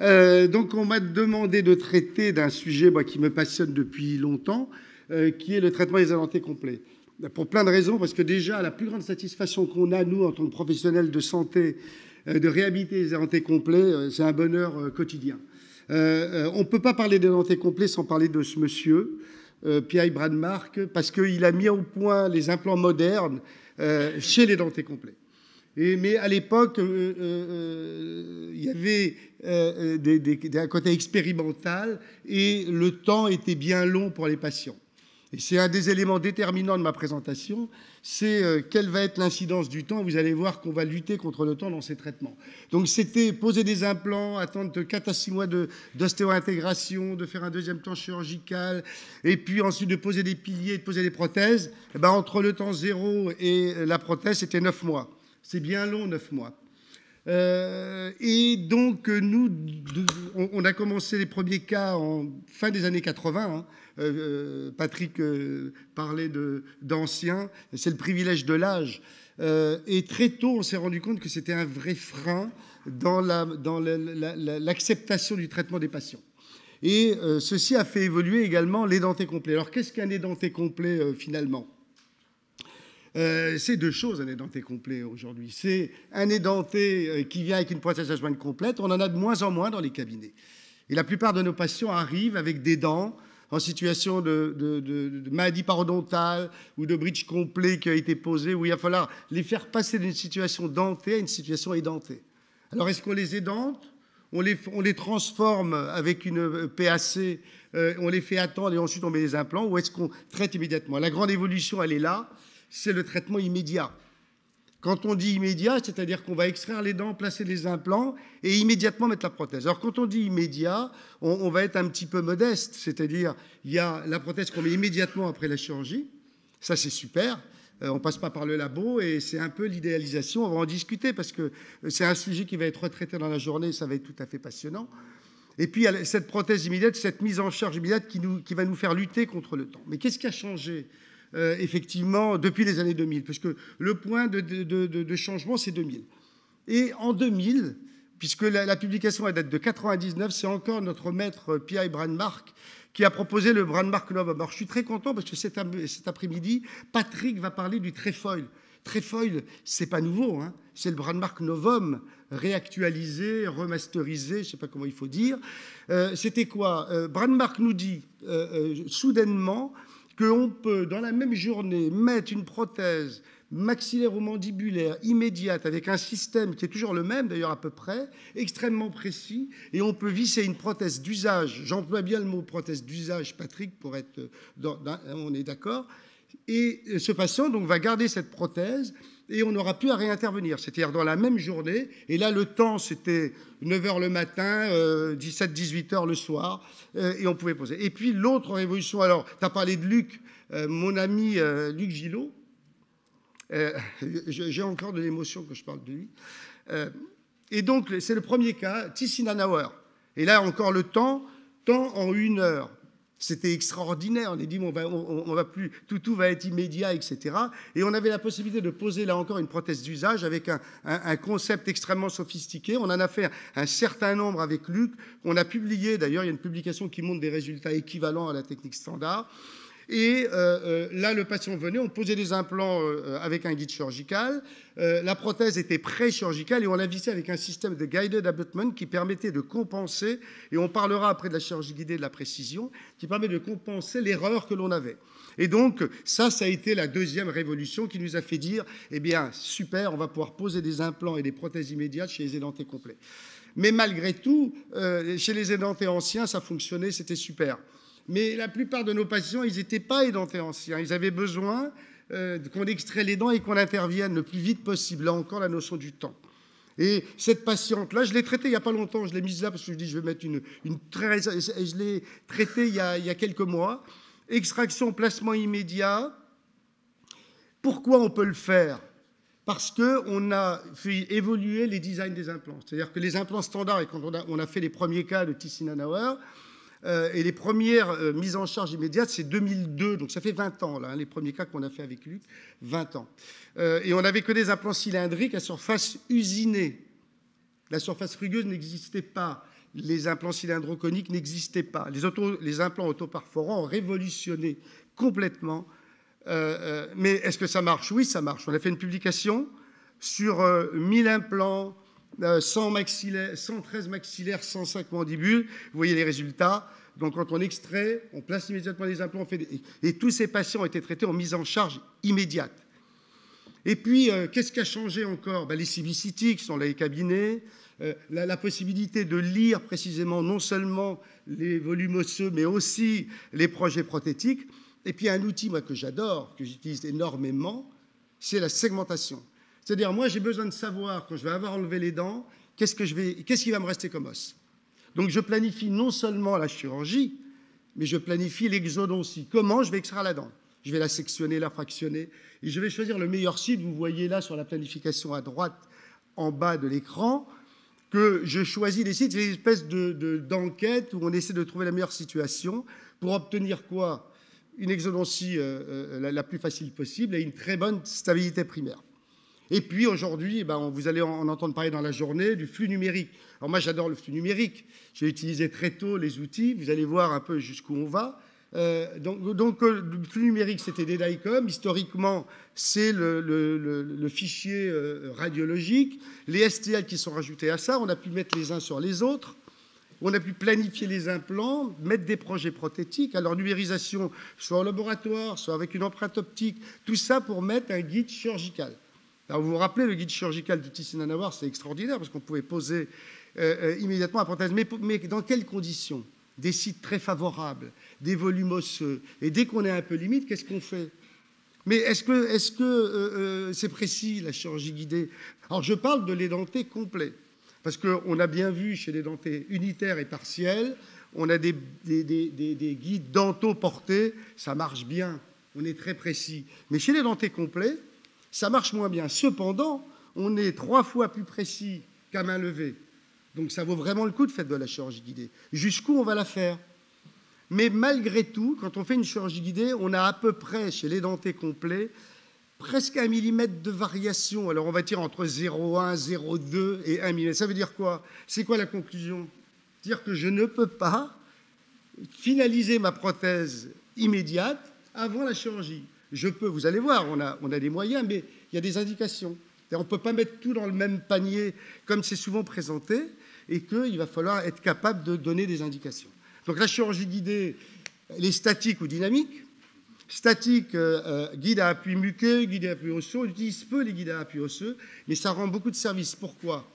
Euh, donc on m'a demandé de traiter d'un sujet qui me passionne depuis longtemps, euh, qui est le traitement des dentées complets. Pour plein de raisons, parce que déjà, la plus grande satisfaction qu'on a, nous, en tant que professionnels de santé, euh, de réhabiliter les dentées complets, c'est un bonheur quotidien. on ne peut pas parler des dentées complets sans parler de ce monsieur, Pierre Bradmark, parce qu'il a mis au point les implants modernes chez les dentés complets mais à l'époque, euh, euh, euh, il y avait un côté expérimental et le temps était bien long pour les patients. Et c'est un des éléments déterminants de ma présentation, c'est quelle va être l'incidence du temps. Vous allez voir qu'on va lutter contre le temps dans ces traitements. Donc c'était poser des implants, attendre 4 à 6 mois d'ostéointégration, intégration de, faire un deuxième temps chirurgical, et puis ensuite de poser des piliers, de poser des prothèses. Eh ben, entre le temps zéro et la prothèse, c'était 9 mois. C'est bien long, neuf mois. Euh, et donc, euh, nous, on a commencé les premiers cas en fin des années 80. Hein. Euh, Patrick parlait d'anciens, c'est le privilège de l'âge. et très tôt, on s'est rendu compte que c'était un vrai frein dans l'acceptation du traitement des patients. Et ceci a fait évoluer également l'édenté complet. Alors, qu'est-ce qu'un édenté complet finalement euh, c'est deux choses, un édenté complet aujourd'hui. C'est un édenté euh, qui vient avec une prothèse à complète. On en a de moins en moins dans les cabinets. Et la plupart de nos patients arrivent avec des dents en situation de, maladie parodontale ou de bridge complet qui a été posé, où il va falloir les faire passer d'une situation dentée à une situation édentée. Alors, est-ce qu'on les édente on les, transforme avec une euh, PAC, on les fait attendre et ensuite on met des implants, ou est-ce qu'on traite immédiatement La grande évolution, elle est là c'est le traitement immédiat. Quand on dit immédiat, c'est-à-dire qu'on va extraire les dents, placer les implants et immédiatement mettre la prothèse. Alors quand on dit immédiat, on, va être un petit peu modeste, c'est-à-dire il y a la prothèse qu'on met immédiatement après la chirurgie, ça c'est super, On euh, on passe pas par le labo et c'est un peu l'idéalisation, on va en discuter parce que c'est un sujet qui va être retraité dans la journée, ça va être tout à fait passionnant. Et puis cette prothèse immédiate, cette mise en charge immédiate qui va nous faire lutter contre le temps. Mais qu'est-ce qui a changé euh, effectivement, depuis les années 2000, que le point de, changement, c'est 2000. Et en 2000, puisque la, publication, date de 99, c'est encore notre maître euh, P.I. Brandmark qui a proposé le Brandmark Novum. Alors, je suis très content parce que cet, après-midi, Patrick va parler du Trefoil, Trefoil, c'est pas nouveau, hein. c'est le brandmark Novum, réactualisé, remasterisé, je sais pas comment il faut dire. Euh, c'était quoi Brandmark nous dit soudainement qu'on peut, dans la même journée, mettre une prothèse maxillaire ou mandibulaire immédiate avec un système qui est toujours le même, d'ailleurs à peu près, extrêmement précis, et on peut visser une prothèse d'usage. J'emploie bien le mot prothèse d'usage, Patrick, pour être. on est d'accord. Et ce patient donc va garder cette prothèse et on aura pu à réintervenir, c'est-à-dire dans la même journée. Et là, le temps, c'était 9h le matin, 17-18h euh, le soir, euh, et on pouvait poser. Et puis l'autre révolution, alors, tu as parlé de Luc, euh, mon ami Luc Gillot, j'ai encore de l'émotion quand je parle de lui. et donc, c'est le premier cas, Tissinanauer. Et là, encore le temps, temps en une heure. C'était extraordinaire. On est dit, on on, va plus, tout, tout va être immédiat, etc. Et on avait la possibilité de poser là encore une prothèse d'usage avec un, un, concept extrêmement sophistiqué. On en a fait un certain nombre avec Luc. On a publié, d'ailleurs, il y a une publication qui montre des résultats équivalents à la technique standard. Et euh, euh, là, le patient venait, on posait des implants euh, avec un guide chirurgical. la prothèse était pré-chirurgicale et on la vissait avec un système de guided abutment qui permettait de compenser, et on parlera après de la chirurgie guidée de la précision, qui permet de compenser l'erreur que l'on avait. Et donc, ça, ça a été la deuxième révolution qui nous a fait dire, eh bien, super, on va pouvoir poser des implants et des prothèses immédiates chez les édentés complets. Mais malgré tout, chez les édentés anciens, ça fonctionnait, c'était super. Mais la plupart de nos patients, ils n'étaient pas édenté-anciens. Ils avaient besoin euh, qu'on extrait les dents et qu'on intervienne le plus vite possible. Là encore, la notion du temps. Et cette patiente-là, je l'ai traitée il n'y a pas longtemps, je l'ai mise là parce que je dis je vais mettre une, très... Je l'ai traitée il y, a, quelques mois. Extraction, placement immédiat. Pourquoi on peut le faire Parce qu'on a fait évoluer les designs des implants. C'est-à-dire que les implants standards, et quand on a, on a fait les premiers cas de Tissinanauer, euh, et les premières euh, mises en charge immédiates, c'est 2002, donc ça fait 20 ans, là, hein, les premiers cas qu'on a fait avec Luc, 20 ans. Euh, et on n'avait que des implants cylindriques à surface usinée. La surface rugueuse n'existait pas. Les implants cylindroconiques n'existaient pas. Les, les implants autoparforants ont révolutionné complètement. mais est-ce que ça marche Oui, ça marche. On a fait une publication sur 1000 implants 113 euh, maxillaires, 105 mandibules. Vous voyez les résultats. Donc quand on extrait, on place immédiatement les implants. Et tous ces patients ont été traités en mise en charge immédiate. Et puis, euh, qu'est-ce qui a changé encore ben, Les qui sont les cabinets, euh, la, possibilité de lire précisément non seulement les volumes osseux, mais aussi les projets prothétiques. Et puis, un outil que j'adore, que j'utilise énormément, c'est la segmentation. C'est-à-dire, moi, j'ai besoin de savoir, quand je vais avoir enlevé les dents, qu'est-ce, que je vais, qu'est-ce qui va me rester comme os. Donc, je planifie non seulement la chirurgie, mais je planifie l'exodoncie. Comment je vais extraire la dent Je vais la sectionner, la fractionner, et je vais choisir le meilleur site. Vous voyez là sur la planification à droite, en bas de l'écran, que je choisis des sites, c'est une espèce d'enquête de, où on essaie de trouver la meilleure situation pour obtenir quoi Une exodoncie euh, euh, la plus facile possible et une très bonne stabilité primaire. Et puis aujourd'hui, eh ben, vous allez en entendre parler dans la journée du flux numérique. Alors moi, j'adore le flux numérique. J'ai utilisé très tôt les outils. Vous allez voir un peu jusqu'où on va. Euh, donc, euh, le flux numérique, c'était des DICOM. Historiquement, c'est le, fichier euh, radiologique. Les STL qui sont rajoutés à ça, on a pu mettre les uns sur les autres. On a pu planifier les implants, mettre des projets prothétiques. Alors, numérisation, soit en laboratoire, soit avec une empreinte optique. Tout ça pour mettre un guide chirurgical vous vous rappelez, le guide chirurgical du Tissinanawar, c'est extraordinaire parce qu'on pouvait poser euh, euh, immédiatement la prothèse. Mais, dans quelles conditions Des sites très favorables, des volumes osseux. Et dès qu'on est un peu limite, qu'est-ce qu'on fait mais est-ce que euh, c'est précis, la chirurgie guidée Alors, je parle de l'édenté complet, parce qu'on a bien vu chez les dentés unitaires et partiels, on a des, des, guides dentaux portés, ça marche bien, on est très précis. Mais chez les dentés complets, ça marche moins bien. Cependant, on est trois fois plus précis qu'à main levée. Donc ça vaut vraiment le coup de faire de la chirurgie guidée. Jusqu'où on va la faire Mais malgré tout, quand on fait une chirurgie guidée, on a à peu près, chez les dentés complets, presque un millimètre de variation. Alors on va dire entre 0,1, 0,2 et 1 millimètre. Ça veut dire quoi C'est quoi la conclusion Dire que je ne peux pas finaliser ma prothèse immédiate avant la chirurgie je peux, vous allez voir, on a, des moyens, mais il y a des indications. On ne peut pas mettre tout dans le même panier comme c'est souvent présenté, et qu'il va falloir être capable de donner des indications. Donc la chirurgie guidée, elle est statique ou dynamique. Statique, euh, euh, guide à appui muqueux, guide à appui osseux, on utilise peu les guides à appui osseux, mais ça rend beaucoup de services. Pourquoi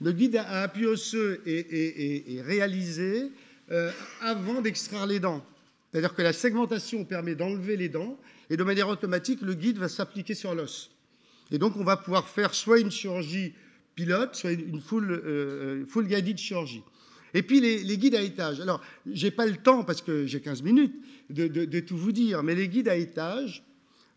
Le guide à appui osseux est, réalisé euh, avant d'extraire les dents. C'est-à-dire que la segmentation permet d'enlever les dents et de manière automatique, le guide va s'appliquer sur l'os. Et donc, on va pouvoir faire soit une chirurgie pilote, soit une full, euh, euh, full guided chirurgie. Et puis les, guides à étage. Alors, je n'ai pas le temps, parce que j'ai 15 minutes, de, tout vous dire, mais les guides à étage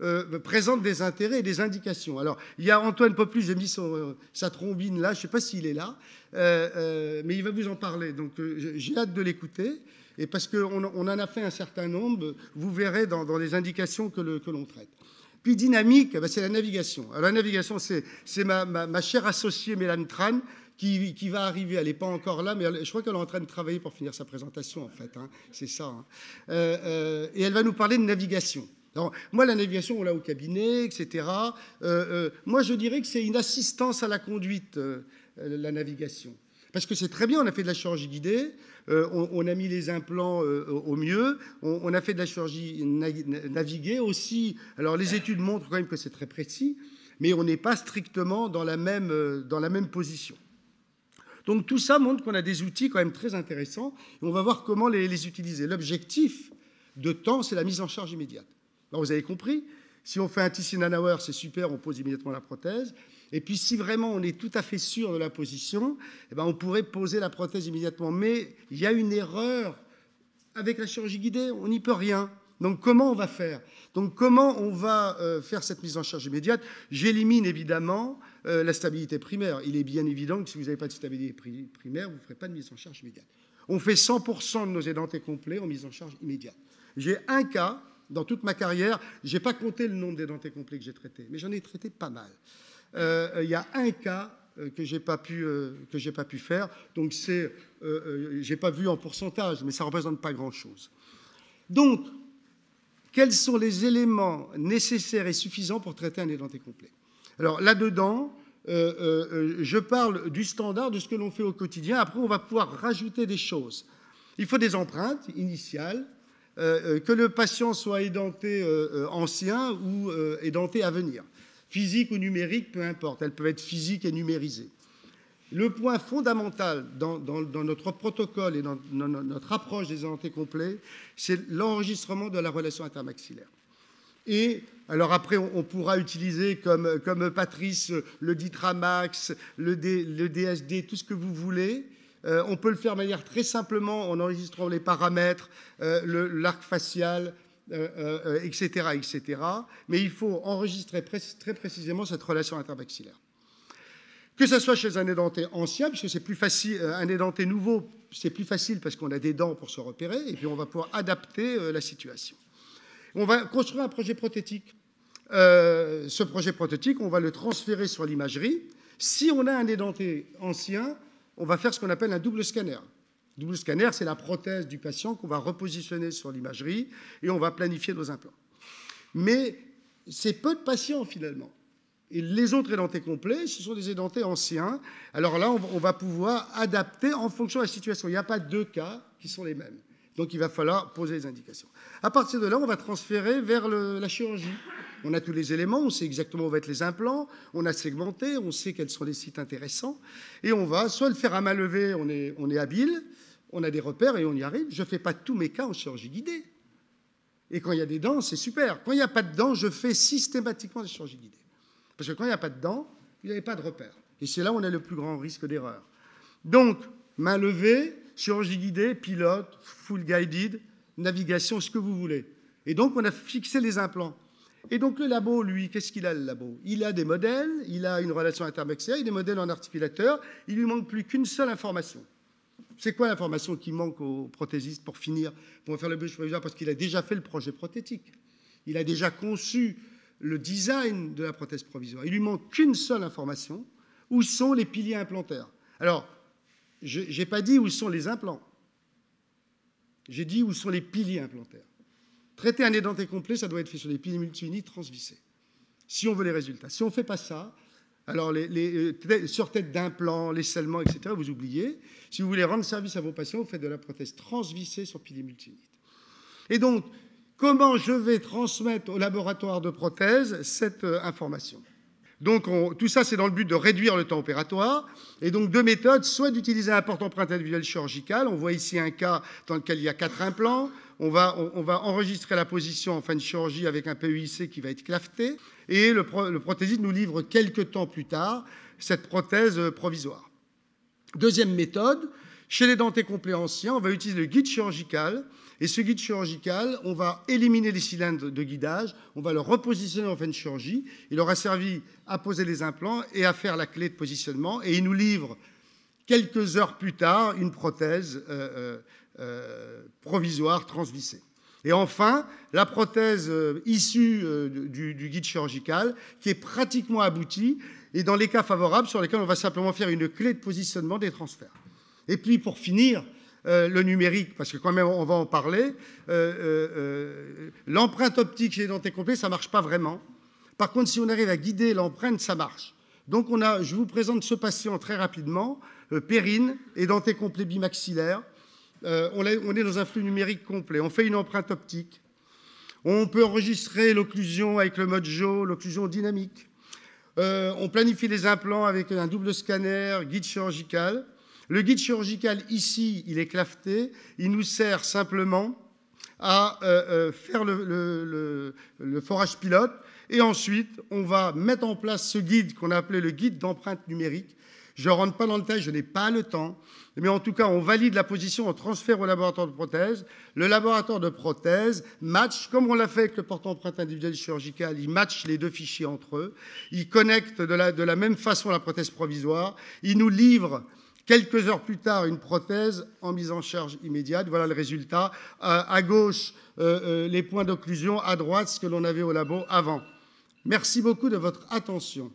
euh, présentent des intérêts et des indications. Alors, il y a Antoine Poplus, j'ai mis sa trombine là, je ne sais pas s'il est là, mais il va vous en parler, donc j'ai hâte de l'écouter et parce qu'on en a fait un certain nombre, vous verrez dans, les indications que l'on traite. Puis dynamique, eh ben, c'est la navigation. la navigation, c'est ma, chère associée Mélane Tran qui, va arriver. Elle n'est pas encore là, mais je crois qu'elle est en train de travailler pour finir sa présentation, en fait. Hein. C'est ça. Hein. Euh, euh, et elle va nous parler de navigation. moi, la navigation, on l'a au cabinet, etc. Euh, moi, je dirais que c'est une assistance à la conduite, la navigation. Parce que c'est très bien, on a fait de la chirurgie guidée, euh, on, a mis les implants euh, au mieux, on, a fait de la chirurgie naviguée aussi. Alors les études montrent quand même que c'est très précis, mais on n'est pas strictement dans la même, euh, dans la même position. Donc tout ça montre qu'on a des outils quand même très intéressants, et on va voir comment les, utiliser. L'objectif de temps, c'est la mise en charge immédiate. Alors vous avez compris, si on fait un tissu nanowire, c'est super, on pose immédiatement la prothèse. Et puis si vraiment on est tout à fait sûr de la position, eh ben, on pourrait poser la prothèse immédiatement. Mais il y a une erreur. Avec la chirurgie guidée, on n'y peut rien. Donc comment on va faire Donc comment on va euh, faire cette mise en charge immédiate J'élimine évidemment euh, la stabilité primaire. Il est bien évident que si vous n'avez pas de stabilité primaire, vous ne ferez pas de mise en charge immédiate. On fait 100% de nos édentés complets en mise en charge immédiate. J'ai un cas dans toute ma carrière, je n'ai pas compté le nombre d'édentés complets que j'ai traités, mais j'en ai traité pas mal. Euh, il y a un cas euh, que j'ai pas euh, que j'ai pas pu faire. Donc c'est j'ai pas vu en pourcentage, mais ça représente pas grand chose. Donc quels sont les éléments nécessaires et suffisants pour traiter un édenté complet Alors là-dedans, je parle du standard, de ce que l'on fait au quotidien. Après, on va pouvoir rajouter des choses. Il faut des empreintes initiales, que le patient soit édenté ancien ou édenté à venir physiques ou numérique, peu importe, elles peuvent être physiques et numérisées. Le point fondamental dans, notre protocole et dans, notre approche des entités complets, c'est l'enregistrement de la relation intermaxillaire. Et alors après, on, pourra utiliser comme, comme, Patrice le Ditramax, le, DSD, tout ce que vous voulez. Euh, on peut le faire de manière très simplement en enregistrant les paramètres, euh, l'arc facial, euh, euh, euh, etc., Mais il faut enregistrer très précisément cette relation intermaxillaire. Que ce soit chez un édenté ancien, puisque c'est plus facile, un édenté nouveau, c'est plus facile parce qu'on a des dents pour se repérer, et puis on va pouvoir adapter la situation. On va construire un projet prothétique. ce projet prothétique, on va le transférer sur l'imagerie. Si on a un édenté ancien, on va faire ce qu'on appelle un double scanner double scanner, c'est la prothèse du patient qu'on va repositionner sur l'imagerie et on va planifier nos implants. Mais c'est peu de patients finalement. Et les autres édentés complets, ce sont des édentés anciens. Alors là, on va pouvoir adapter en fonction de la situation. Il n'y a pas deux cas qui sont les mêmes. Donc il va falloir poser les indications. À partir de là, on va transférer vers la chirurgie on a tous les éléments, on sait exactement où vont être les implants, on a segmenté, on sait quels sont les sites intéressants, et on va soit le faire à main levée, on est, on est habile, on a des repères et on y arrive. Je ne fais pas tous mes cas en chirurgie guidée. Et quand il y a des dents, c'est super. Quand il n'y a pas de dents, je fais systématiquement la chirurgie guidée. Parce que quand il n'y a pas de dents, il n'y avait pas de repères. Et c'est là où on a le plus grand risque d'erreur. Donc, main levée, chirurgie guidée, pilote, full guided, navigation, ce que vous voulez. Et donc, on a fixé les implants. Et donc le labo, lui, qu'est-ce qu'il a le labo Il a des modèles, il a une relation intermaxillaire, il a des modèles en articulateur, il lui manque plus qu'une seule information. C'est quoi l'information qui manque au prothésiste pour finir, pour faire le bridge provisoire Parce qu'il a déjà fait le projet prothétique. Il a déjà conçu le design de la prothèse provisoire. Il lui manque qu'une seule information. Où sont les piliers implantaires Alors, je n'ai pas dit où sont les implants. J'ai dit où sont les piliers implantaires. Traiter un édenté complet, ça doit être fait sur des piliers multiunités transvissés, si on veut les résultats. Si on ne fait pas ça, alors les, euh, sur tête d'implant, les scellements, etc., vous oubliez. Si vous voulez rendre service à vos patients, vous faites de la prothèse transvissée sur piliers multiunites. Et donc, comment je vais transmettre au laboratoire de prothèse cette euh, information donc tout ça, c'est dans le but de réduire le temps opératoire. Et donc deux méthodes, soit d'utiliser un porte-empreinte individuelle chirurgicale, on voit ici un cas dans lequel il y a quatre implants, on va, enregistrer la position en fin de chirurgie avec un PUIC qui va être claveté, et le, prothésite nous livre quelques temps plus tard cette prothèse euh, provisoire. Deuxième méthode, chez les dentés compléanciens, on va utiliser le guide chirurgical et ce guide chirurgical, on va éliminer les cylindres de guidage, on va le repositionner en fin de chirurgie. Il aura servi à poser les implants et à faire la clé de positionnement. Et il nous livre, quelques heures plus tard, une prothèse euh, euh, euh, provisoire transvissée. Et enfin, la prothèse issue du, du, guide chirurgical, qui est pratiquement aboutie, et dans les cas favorables, sur lesquels on va simplement faire une clé de positionnement des transferts. Et puis, pour finir, euh, le numérique, parce que quand même on va en parler, euh, euh, l'empreinte optique chez les dentés complets, ça ne marche pas vraiment. Par contre, si on arrive à guider l'empreinte, ça marche. Donc on a, je vous présente ce patient très rapidement, Périne, édenté complet bimaxillaire. on, est dans un flux numérique complet. On fait une empreinte optique. On peut enregistrer l'occlusion avec le mode Joe, l'occlusion dynamique. on planifie les implants avec un double scanner, guide chirurgical. Le guide chirurgical, ici, il est claveté. il nous sert simplement à euh, euh, faire le, forage pilote, et ensuite, on va mettre en place ce guide qu'on a appelé le guide d'empreinte numérique. Je ne rentre pas dans le détail, je n'ai pas le temps, mais en tout cas, on valide la position, on transfère au laboratoire de prothèse. Le laboratoire de prothèse match, comme on l'a fait avec le porte-empreinte individuelle chirurgical, il match les deux fichiers entre eux, il connecte de la même façon la prothèse provisoire, il nous livre Quelques heures plus tard, une prothèse en mise en charge immédiate. Voilà le résultat. Euh, à gauche, euh, euh, les points d'occlusion. À droite, ce que l'on avait au labo avant. Merci beaucoup de votre attention.